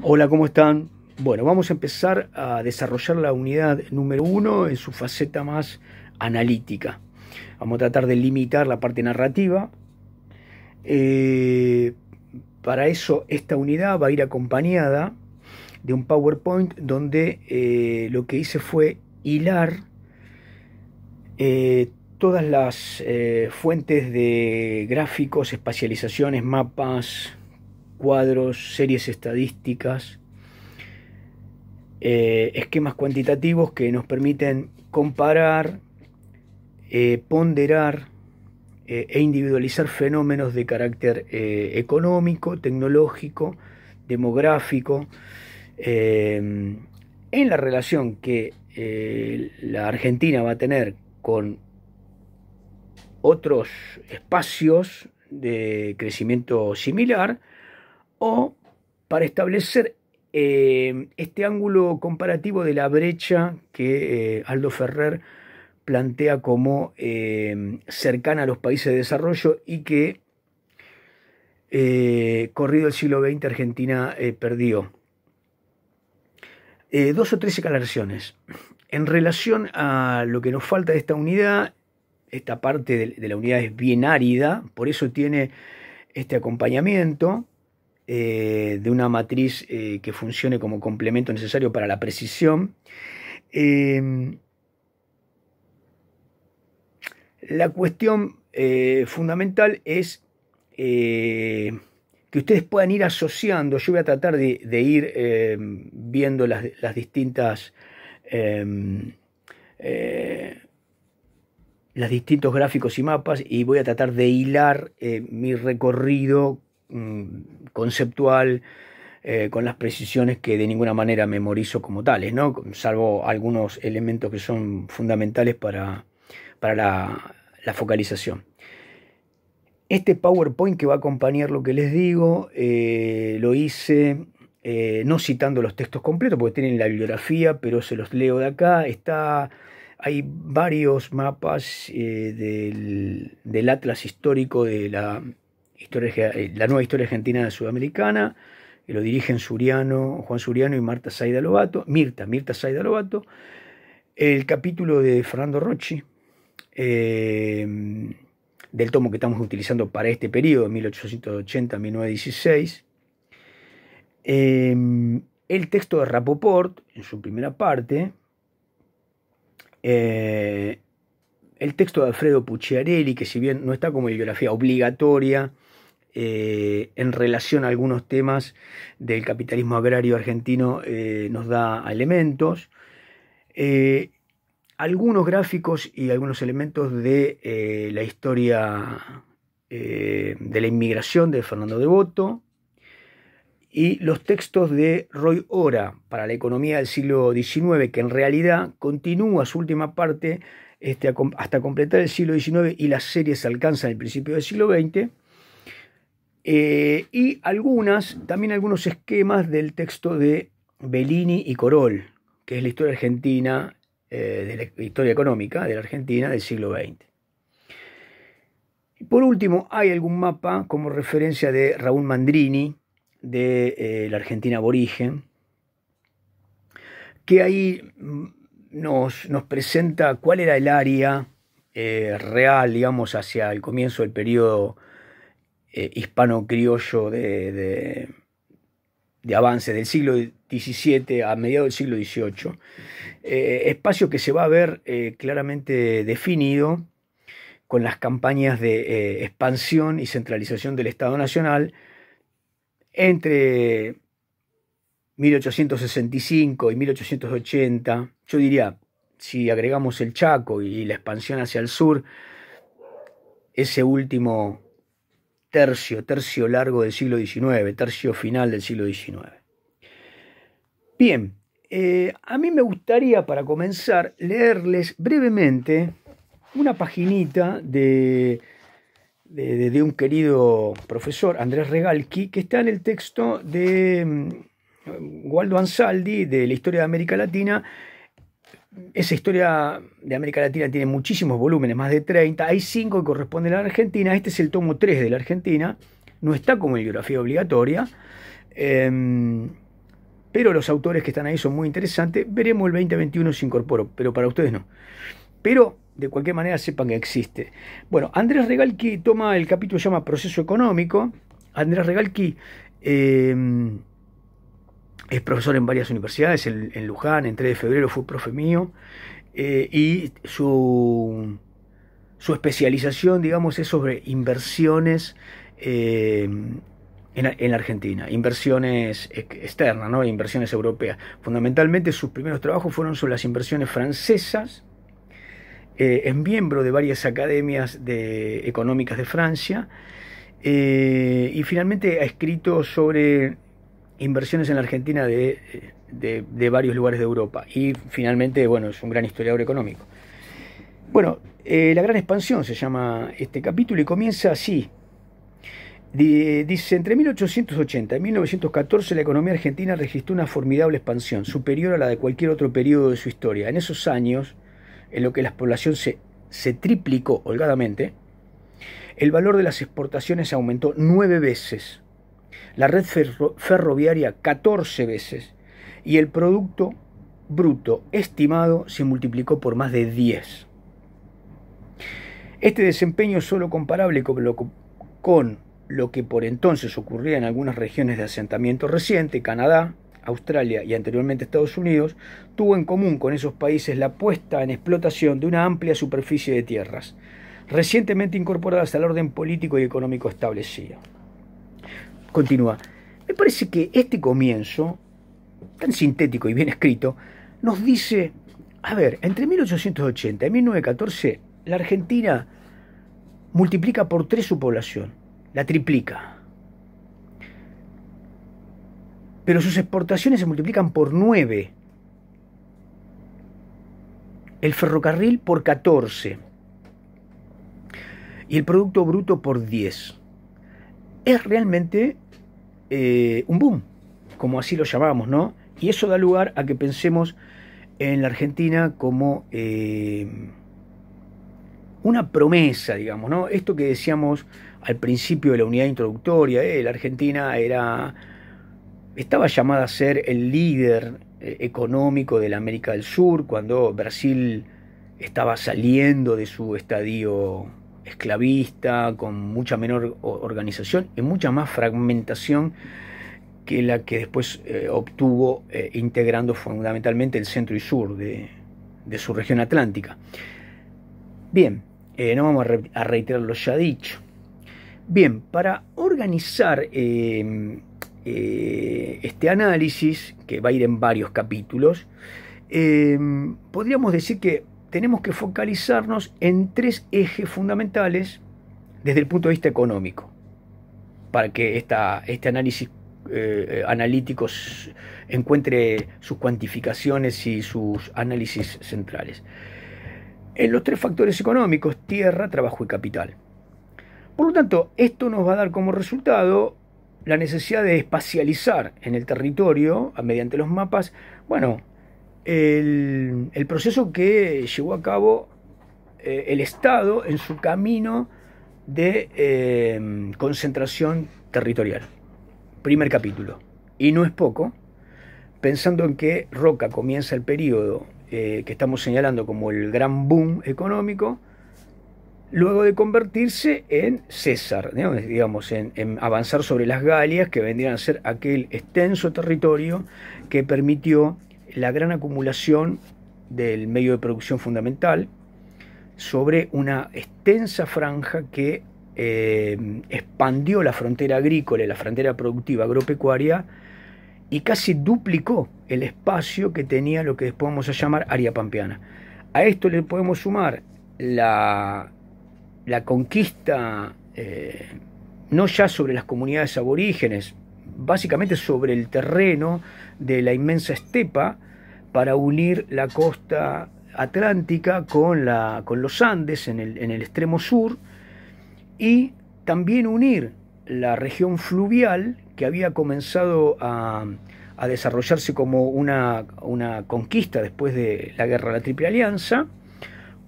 Hola, ¿cómo están? Bueno, vamos a empezar a desarrollar la unidad número uno en su faceta más analítica. Vamos a tratar de limitar la parte narrativa. Eh, para eso esta unidad va a ir acompañada de un PowerPoint donde eh, lo que hice fue hilar eh, todas las fuentes de gráficos, espacializaciones, mapas, cuadros, series estadísticas, eh, esquemas cuantitativos que nos permiten comparar, eh, ponderar eh, e individualizar fenómenos de carácter económico, tecnológico, demográfico, en la relación que la Argentina va a tener con otros espacios de crecimiento similar, o para establecer eh, este ángulo comparativo de la brecha que eh, Aldo Ferrer plantea como eh, cercana a los países de desarrollo y que, corrido el siglo XX, Argentina perdió. dos o tres aclaraciones. En relación a lo que nos falta de esta unidad, esta parte de la unidad es bien árida, por eso tiene este acompañamiento eh, de una matriz eh, que funcione como complemento necesario para la precisión. Eh, la cuestión fundamental es que ustedes puedan ir asociando, yo voy a tratar de, ir viendo las, distintas em, los distintos gráficos y mapas y voy a tratar de hilar mi recorrido Mm, conceptual, eh, con las precisiones que de ninguna manera memorizo como tales, ¿no? salvo algunos elementos que son fundamentales para, la, focalización. Este PowerPoint que va a acompañar lo que les digo, eh, lo hice eh, no citando los textos completos, porque tienen la bibliografía, pero se los leo de acá. Está, hay varios mapas del atlas histórico de la eh, la nueva historia argentina sudamericana, que lo dirigen Suriano, Juan Suriano y Marta Saida Lobato, Mirta, Mirta Saida Lobato, el capítulo de Fernando Rochi, em, del tomo que estamos utilizando para este periodo, 1880-1916, em, el texto de Rapoport, en su primera parte, eh, el texto de Alfredo Pucciarelli, que si bien no está como bibliografía obligatoria, eh, en relación a algunos temas del capitalismo agrario argentino eh, nos da elementos. Eh, algunos gráficos y algunos elementos de la historia de la inmigración de Fernando Devoto y los textos de Roy Ora para la economía del siglo XIX, que en realidad continúa su última parte este, hasta completar el siglo XIX y las series alcanzan el principio del siglo XX. Eh, y algunas, también algunos esquemas del texto de Bellini y Corol, que es la historia argentina, eh, de la historia económica de la Argentina del siglo XX. por último, hay algún mapa como referencia de Raúl Mandrini, de eh, la Argentina aborigen, que ahí mm, nos, nos presenta cuál era el área real, digamos, hacia el comienzo del periodo eh, hispano-criollo de, de, avance del siglo XVII a mediados del siglo XVIII. Eh, espacio que se va a ver eh, claramente definido con las campañas de expansión y centralización del Estado Nacional entre 1865 y 1880, yo diría, si agregamos el Chaco y la expansión hacia el sur, ese último tercio, tercio largo del siglo XIX, tercio final del siglo XIX. Bien, eh, a mí me gustaría para comenzar leerles brevemente una paginita de, de, un querido profesor, Andrés Regalqui, que está en el texto de mm, Waldo Ansaldi, de la historia de América Latina, esa historia de América Latina tiene muchísimos volúmenes, más de 30. Hay 5 que corresponden a la Argentina. Este es el tomo 3 de la Argentina. No está como biografía obligatoria. Em, pero los autores que están ahí son muy interesantes. Veremos el 2021 si incorporó pero para ustedes no. Pero de cualquier manera sepan que existe. Bueno, Andrés Regalqui toma el capítulo que se llama Proceso Económico. Andrés Regalqui em, es profesor en varias universidades, en, Luján, en 3 de febrero fue profe mío, eh, y su, su, especialización, digamos, es sobre inversiones eh, en, Argentina, inversiones externas, ¿no? inversiones europeas. Fundamentalmente sus primeros trabajos fueron sobre las inversiones francesas, es eh, miembro de varias academias de, económicas de Francia, y finalmente ha escrito sobre inversiones en la Argentina de, varios lugares de Europa. Y finalmente, bueno, es un gran historiador económico. Bueno, eh, La Gran Expansión se llama este capítulo y comienza así. dice, entre 1880 y 1914 la economía argentina registró una formidable expansión, superior a la de cualquier otro periodo de su historia. En esos años, en lo que la población se, se triplicó holgadamente, el valor de las exportaciones aumentó nueve veces la red ferroviaria 14 veces y el Producto Bruto estimado se multiplicó por más de 10. Este desempeño es solo comparable con lo que por entonces ocurría en algunas regiones de asentamiento reciente, Canadá, Australia y anteriormente Estados Unidos, tuvo en común con esos países la puesta en explotación de una amplia superficie de tierras, recientemente incorporadas al orden político y económico establecido. Continúa. Me parece que este comienzo, tan sintético y bien escrito, nos dice, a ver, entre 1880 y 1914, la Argentina multiplica por tres su población, la triplica. Pero sus exportaciones se multiplican por nueve, el ferrocarril por catorce y el Producto Bruto por diez es realmente eh, un boom, como así lo llamamos, ¿no? Y eso da lugar a que pensemos en la Argentina como eh, una promesa, digamos, ¿no? Esto que decíamos al principio de la unidad introductoria, eh, la Argentina era, estaba llamada a ser el líder económico de la América del Sur cuando Brasil estaba saliendo de su estadio esclavista, con mucha menor organización y mucha más fragmentación que la que después eh, obtuvo eh, integrando fundamentalmente el centro y sur de, su región atlántica. Bien, eh, no vamos a, a, reiterar lo ya dicho. Bien, para organizar este análisis, que va a ir en varios capítulos, podríamos decir que tenemos que focalizarnos en tres ejes fundamentales desde el punto de vista económico, para que esta, este análisis eh, analítico encuentre sus cuantificaciones y sus análisis centrales. En los tres factores económicos, tierra, trabajo y capital. Por lo tanto, esto nos va a dar como resultado la necesidad de espacializar en el territorio, mediante los mapas, bueno, el, proceso que llevó a cabo eh, el Estado en su camino de eh, concentración territorial. Primer capítulo. Y no es poco, pensando en que Roca comienza el periodo eh, que estamos señalando como el gran boom económico, luego de convertirse en César, digamos, en, avanzar sobre las Galias, que vendrían a ser aquel extenso territorio que permitió la gran acumulación del medio de producción fundamental sobre una extensa franja que eh, expandió la frontera agrícola y la frontera productiva agropecuaria y casi duplicó el espacio que tenía lo que después vamos a llamar área pampeana. A esto le podemos sumar la, conquista eh, no ya sobre las comunidades aborígenes, básicamente sobre el terreno de la inmensa estepa, para unir la costa atlántica con, la, con los Andes en el, extremo sur y también unir la región fluvial que había comenzado a, desarrollarse como una, conquista después de la guerra de la Triple Alianza,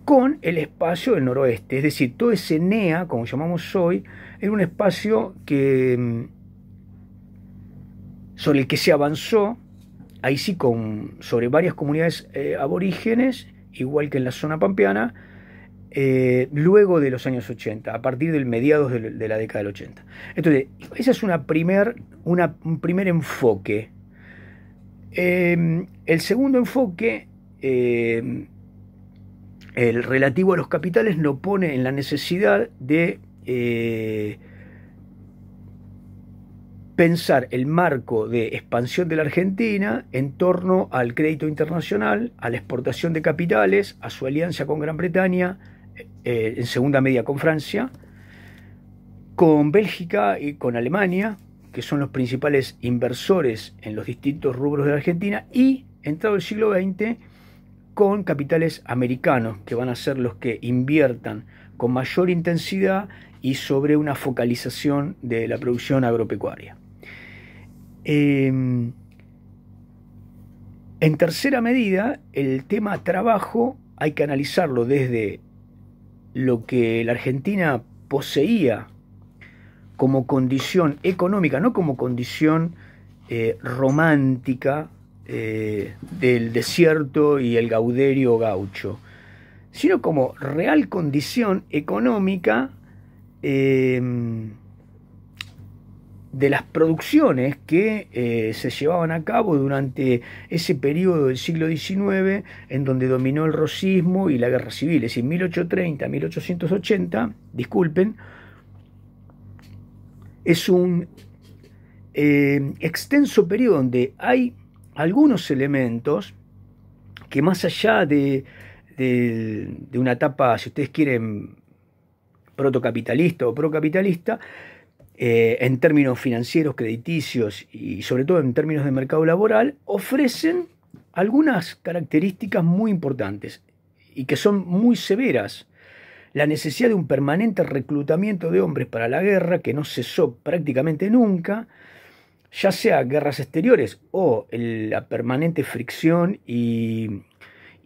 con el espacio del noroeste. Es decir, todo ese NEA, como llamamos hoy, era un espacio que, mm, sobre el que se avanzó ahí sí con, sobre varias comunidades eh, aborígenes, igual que en la zona pampeana, eh, luego de los años 80, a partir del mediados de, la década del 80. Entonces, ese es una primer, un primer enfoque. Em, el segundo enfoque, em, el relativo a los capitales, lo pone en la necesidad de eh, pensar el marco de expansión de la Argentina en torno al crédito internacional, a la exportación de capitales, a su alianza con Gran Bretaña, eh, eh, en segunda media con Francia, con Bélgica y con Alemania, que son los principales inversores en los distintos rubros de Argentina, y, entrado el siglo XX, con capitales americanos, que van a ser los que inviertan con mayor intensidad y sobre una focalización de la producción agropecuaria. Em, en tercera medida, el tema trabajo hay que analizarlo desde lo que la Argentina poseía como condición económica, no como condición eh, romántica eh, del desierto y el gauderio gaucho, sino como real condición económica em, de las producciones que eh, se llevaban a cabo durante ese periodo del siglo XIX en donde dominó el rocismo y la guerra civil. Es decir, 1830, 1880, disculpen, es un eh, extenso periodo donde hay algunos elementos que más allá de, de una etapa, si ustedes quieren, protocapitalista o procapitalista, eh, en términos financieros, crediticios y sobre todo en términos de mercado laboral, ofrecen algunas características muy importantes y que son muy severas. La necesidad de un permanente reclutamiento de hombres para la guerra, que no cesó prácticamente nunca, ya sea guerras exteriores o la permanente fricción y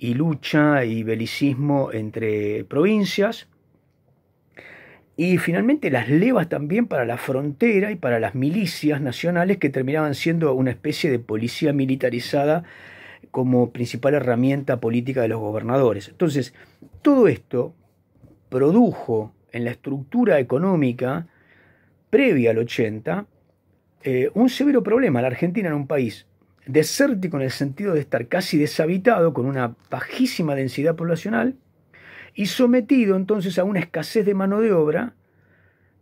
lucha y belicismo entre provincias y finalmente las levas también para la frontera y para las milicias nacionales que terminaban siendo una especie de policía militarizada como principal herramienta política de los gobernadores. Entonces, todo esto produjo en la estructura económica previa al 80 eh, un severo problema. La Argentina era un país desértico en el sentido de estar casi deshabitado, con una bajísima densidad poblacional, y sometido entonces a una escasez de mano de obra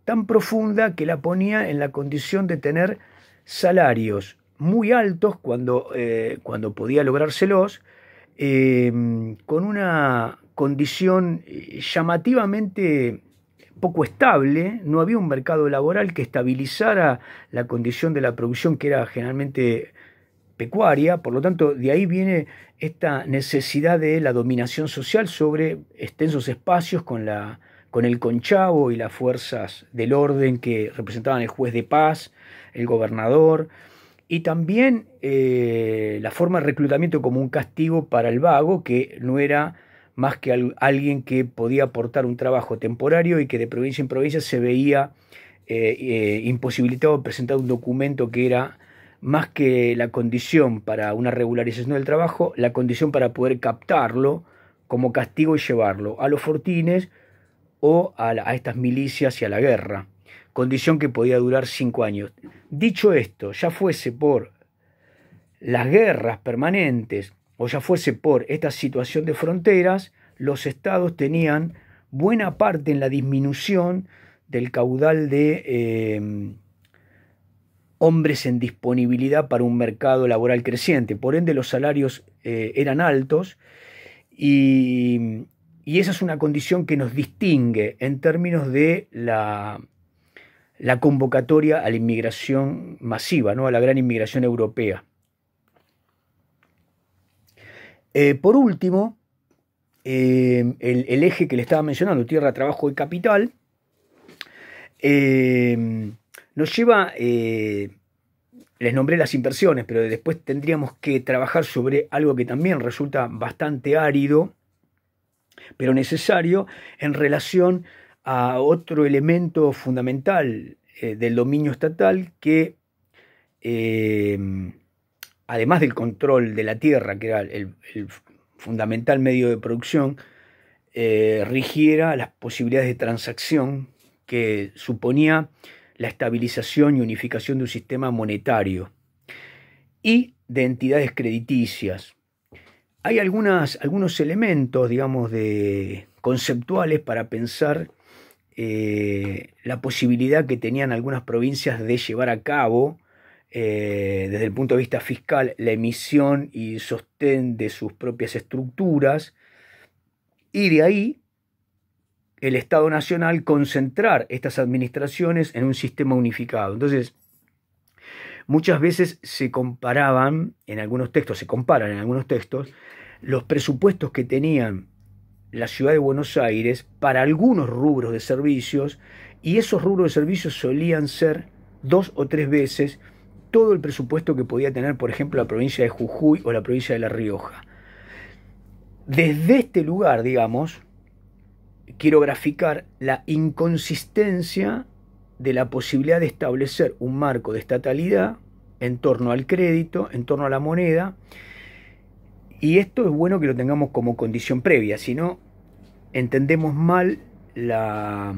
tan profunda que la ponía en la condición de tener salarios muy altos cuando, eh, cuando podía lográrselos, eh, con una condición eh, llamativamente poco estable, no había un mercado laboral que estabilizara la condición de la producción que era generalmente por lo tanto, de ahí viene esta necesidad de la dominación social sobre extensos espacios con, la, con el conchavo y las fuerzas del orden que representaban el juez de paz, el gobernador, y también eh, la forma de reclutamiento como un castigo para el vago, que no era más que alguien que podía aportar un trabajo temporario y que de provincia en provincia se veía eh, eh, imposibilitado de presentar un documento que era más que la condición para una regularización del trabajo, la condición para poder captarlo como castigo y llevarlo a los fortines o a, estas milicias y a la guerra, condición que podía durar cinco años. Dicho esto, ya fuese por las guerras permanentes o ya fuese por esta situación de fronteras, los estados tenían buena parte en la disminución del caudal de, eh, hombres en disponibilidad para un mercado laboral creciente. Por ende, los salarios eh, eran altos y, esa es una condición que nos distingue en términos de la, convocatoria a la inmigración masiva, ¿no? a la gran inmigración europea. Eh, por último, eh, el, eje que le estaba mencionando, tierra, trabajo y capital, eh, nos lleva, eh, les nombré las inversiones, pero después tendríamos que trabajar sobre algo que también resulta bastante árido, pero necesario en relación a otro elemento fundamental eh, del dominio estatal que, eh, además del control de la tierra, que era el, fundamental medio de producción, rigiera las posibilidades de transacción que suponía la estabilización y unificación de un sistema monetario y de entidades crediticias. Hay algunos elementos, digamos, de, conceptuales para pensar eh, la posibilidad que tenían algunas provincias de llevar a cabo eh, desde el punto de vista fiscal la emisión y sostén de sus propias estructuras y de ahí el Estado Nacional concentrar estas administraciones en un sistema unificado. Entonces, muchas veces se comparaban en algunos textos, se comparan en algunos textos, los presupuestos que tenían la ciudad de Buenos Aires para algunos rubros de servicios y esos rubros de servicios solían ser dos o tres veces todo el presupuesto que podía tener, por ejemplo, la provincia de Jujuy o la provincia de La Rioja. Desde este lugar, digamos, quiero graficar la inconsistencia de la posibilidad de establecer un marco de estatalidad en torno al crédito, en torno a la moneda, y esto es bueno que lo tengamos como condición previa, si no, entendemos mal la,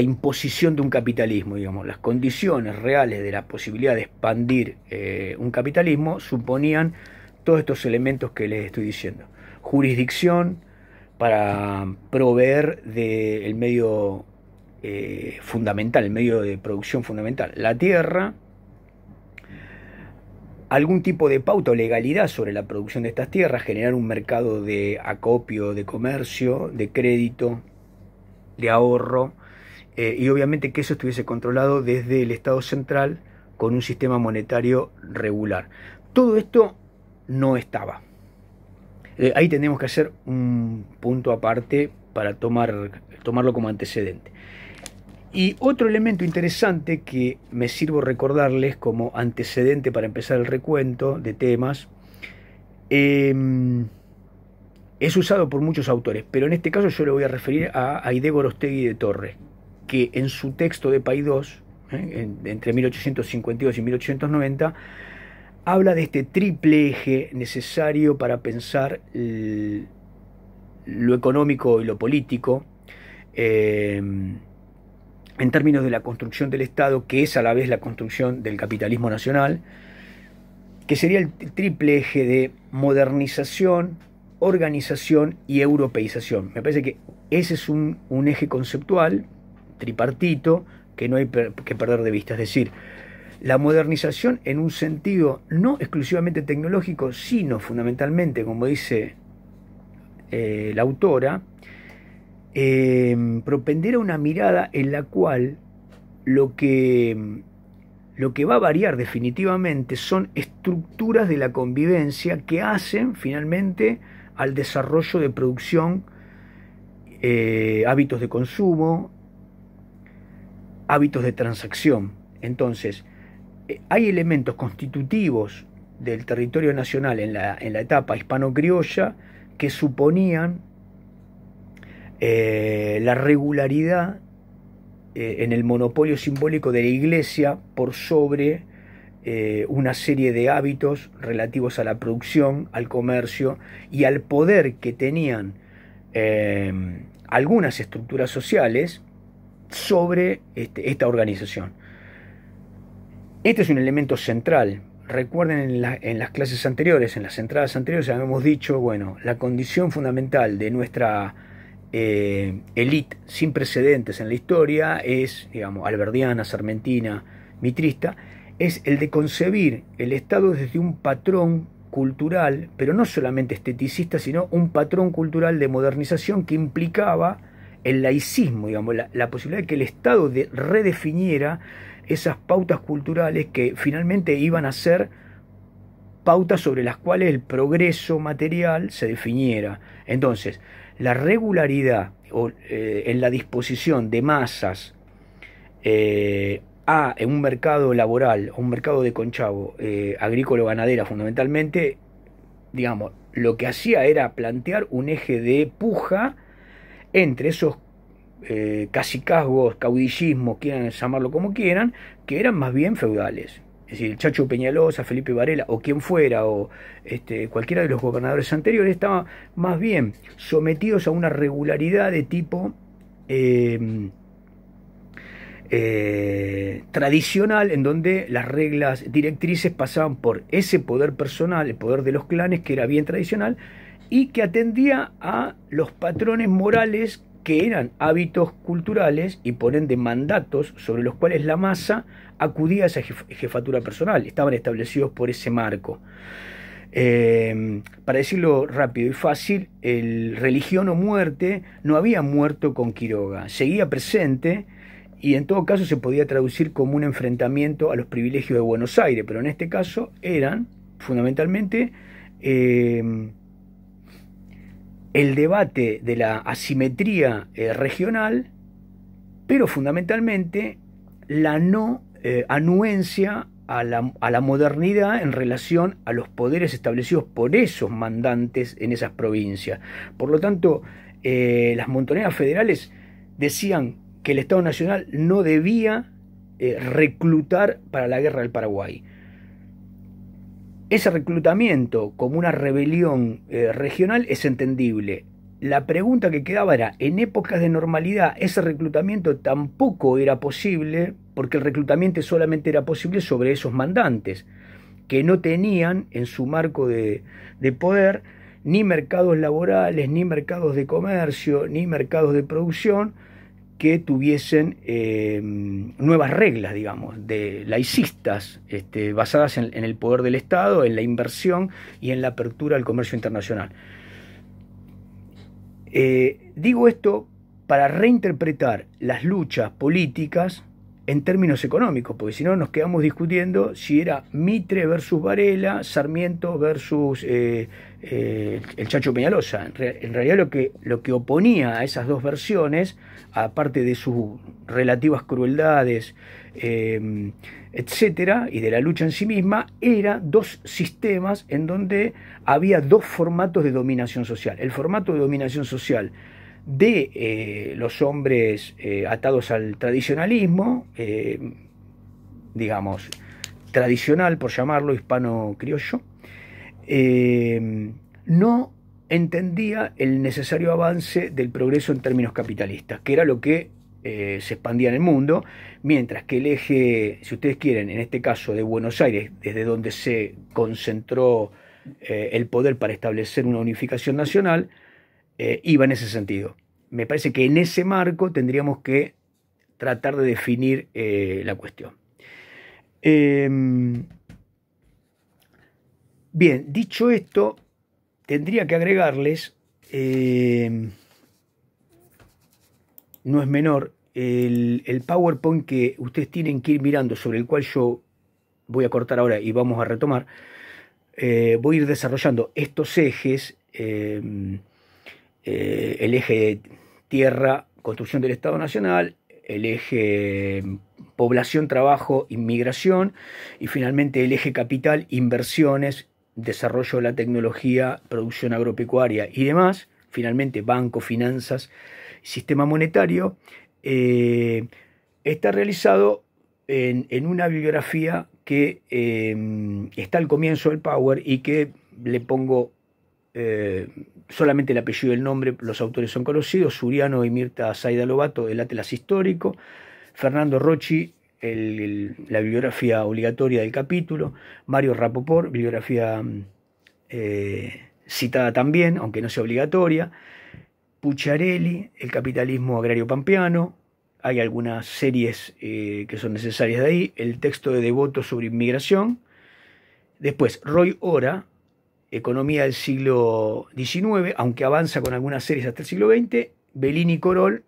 imposición de un capitalismo, digamos, las condiciones reales de la posibilidad de expandir eh, un capitalismo suponían todos estos elementos que les estoy diciendo, jurisdicción, para proveer del medio eh, fundamental, el medio de producción fundamental, la tierra, algún tipo de pauta o legalidad sobre la producción de estas tierras, generar un mercado de acopio, de comercio, de crédito, de ahorro, eh, y obviamente que eso estuviese controlado desde el Estado central con un sistema monetario regular. Todo esto no estaba. Eh, ahí tenemos que hacer un punto aparte para tomar, tomarlo como antecedente. Y otro elemento interesante que me sirvo recordarles como antecedente para empezar el recuento de temas, em, es usado por muchos autores, pero en este caso yo le voy a referir a Aidegor Ostegui de Torres, que en su texto de Paidós, eh, entre 1852 y 1890, habla de este triple eje necesario para pensar lo económico y lo político em, en términos de la construcción del Estado, que es a la vez la construcción del capitalismo nacional, que sería el triple eje de modernización, organización y europeización. Me parece que ese es un, eje conceptual tripartito que no hay que perder de vista, es decir, la modernización en un sentido no exclusivamente tecnológico, sino fundamentalmente, como dice eh, la autora, em, propender a una mirada en la cual lo que, lo que va a variar definitivamente son estructuras de la convivencia que hacen finalmente al desarrollo de producción, eh, hábitos de consumo, hábitos de transacción. Entonces, eh, hay elementos constitutivos del territorio nacional en la, etapa hispano-criolla que suponían eh, la regularidad eh, en el monopolio simbólico de la iglesia por sobre una serie de hábitos relativos a la producción, al comercio y al poder que tenían algunas estructuras sociales sobre este, esta organización. Este es un elemento central. Recuerden en, las clases anteriores, en las entradas anteriores, habíamos dicho, bueno, la condición fundamental de nuestra élite eh, elite sin precedentes en la historia es, digamos, alberdiana, sarmentina, mitrista, es el de concebir el Estado desde un patrón cultural, pero no solamente esteticista, sino un patrón cultural de modernización que implicaba el laicismo, digamos, la, la posibilidad de que el Estado redefiniera esas pautas culturales que finalmente iban a ser pautas sobre las cuales el progreso material se definiera. Entonces, la regularidad eh, en la disposición de masas eh, a en un mercado laboral, un mercado de conchavo, eh, agrícola agrícola-ganadera fundamentalmente, digamos, lo que hacía era plantear un eje de puja entre esos eh, caudillismo caudillismos, quieran llamarlo como quieran, que eran más bien feudales. Es decir, el Chacho Peñalosa, Felipe Varela o quien fuera, o este, cualquiera de los gobernadores anteriores, estaban más bien sometidos a una regularidad de tipo em, eh, tradicional en donde las reglas directrices pasaban por ese poder personal, el poder de los clanes, que era bien tradicional, y que atendía a los patrones morales que eran hábitos culturales y por ende mandatos sobre los cuales la masa acudía a esa jefatura personal, estaban establecidos por ese marco. Eh, para decirlo rápido y fácil, el religión o muerte no había muerto con Quiroga, seguía presente y en todo caso se podía traducir como un enfrentamiento a los privilegios de Buenos Aires, pero en este caso eran fundamentalmente eh, el debate de la asimetría eh, regional, pero fundamentalmente la no eh, anuencia a la, modernidad en relación a los poderes establecidos por esos mandantes en esas provincias. Por lo tanto, eh, las montoneras federales decían que el Estado Nacional no debía reclutar para la guerra del Paraguay. Ese reclutamiento como una rebelión eh, regional es entendible. La pregunta que quedaba era, en épocas de normalidad ese reclutamiento tampoco era posible porque el reclutamiento solamente era posible sobre esos mandantes, que no tenían en su marco de poder ni mercados laborales, ni mercados de comercio, ni mercados de producción, que tuviesen eh, nuevas reglas, digamos, de laicistas, este, basadas en, el poder del Estado, en la inversión y en la apertura al comercio internacional. Eh, digo esto para reinterpretar las luchas políticas en términos económicos, porque si no nos quedamos discutiendo si era Mitre versus Varela, Sarmiento versus eh, eh, el Chacho Peñalosa. En, realidad lo que, lo que oponía a esas dos versiones, aparte de sus relativas crueldades, eh, etcétera, y de la lucha en sí misma, era dos sistemas en donde había dos formatos de dominación social. El formato de dominación social de eh, los hombres eh, atados al tradicionalismo, eh, digamos, tradicional por llamarlo hispano-criollo, no entendía el necesario avance del progreso en términos capitalistas, que era lo que se expandía en el mundo, mientras que el eje, si ustedes quieren, en este caso de Buenos Aires, desde donde se concentró el poder para establecer una unificación nacional, iba en ese sentido me parece que en ese marco tendríamos que tratar de definir eh, la cuestión. Em, bien, dicho esto, tendría que agregarles, em, no es menor, el, el, PowerPoint que ustedes tienen que ir mirando, sobre el cual yo voy a cortar ahora y vamos a retomar, eh, voy a ir desarrollando estos ejes, em, eh, el eje de tierra, construcción del Estado Nacional, el eje mm, población, trabajo, inmigración y finalmente el eje capital, inversiones, desarrollo de la tecnología, producción agropecuaria y demás, finalmente banco, finanzas, sistema monetario, eh, está realizado en, una bibliografía que eh, mm, está al comienzo del Power y que le pongo eh, solamente el apellido y el nombre, los autores son conocidos, Suriano y Mirta Zaida Lobato, el Atlas Histórico, Fernando Rochi, la bibliografía obligatoria del capítulo, Mario Rapoport, bibliografía mm, eh, citada también, aunque no sea obligatoria, Pucciarelli, El capitalismo agrario pampeano, hay algunas series eh, que son necesarias de ahí, el texto de Devoto sobre inmigración, después Roy Ora, economía del siglo XIX, aunque avanza con algunas series hasta el siglo XX, Bellini y Corol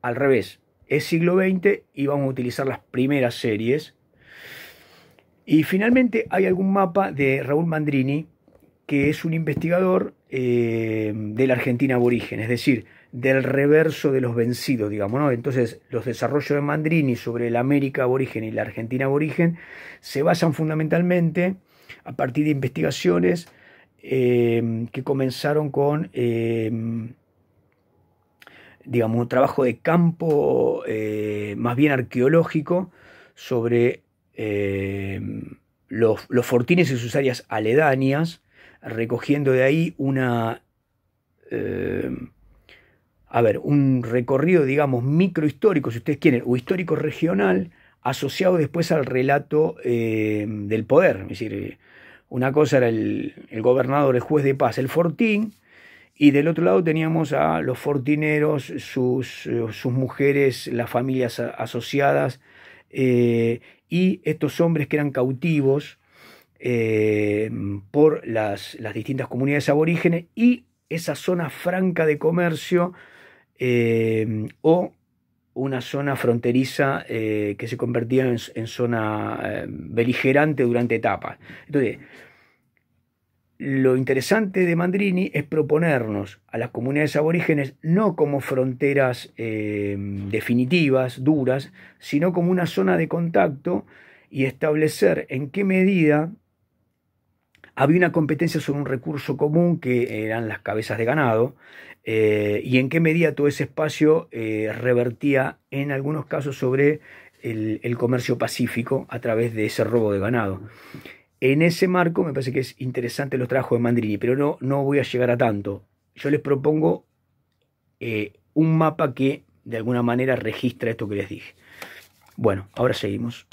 al revés. Es siglo XX y vamos a utilizar las primeras series. Y finalmente hay algún mapa de Raúl Mandrini, que es un investigador eh, de la Argentina aborigen, es decir, del reverso de los vencidos, digamos. ¿no? Entonces, los desarrollos de Mandrini sobre la América aborigen y la Argentina aborigen se basan fundamentalmente a partir de investigaciones em, que comenzaron con, em, digamos, un trabajo de campo eh, más bien arqueológico sobre em, los, los, fortines y sus áreas aledañas, recogiendo de ahí una... a ver, un recorrido, digamos, microhistórico, si ustedes quieren, o histórico regional, asociado después al relato eh, del poder. Es decir, una cosa era el, gobernador, el juez de paz, el fortín, y del otro lado teníamos a los fortineros, sus, sus mujeres, las familias asociadas, eh, y estos hombres que eran cautivos eh, por las, las, distintas comunidades aborígenes y esa zona franca de comercio o una zona fronteriza eh, que se convertía en, zona eh, beligerante durante etapas. Entonces, lo interesante de Mandrini es proponernos a las comunidades aborígenes no como fronteras eh, definitivas, duras, sino como una zona de contacto y establecer en qué medida había una competencia sobre un recurso común que eran las cabezas de ganado eh, y en qué medida todo ese espacio eh, revertía en algunos casos sobre el, comercio pacífico a través de ese robo de ganado. En ese marco me parece que es interesante los trabajos de Mandrini, pero no, no voy a llegar a tanto. Yo les propongo eh, un mapa que de alguna manera registra esto que les dije. Bueno, ahora seguimos.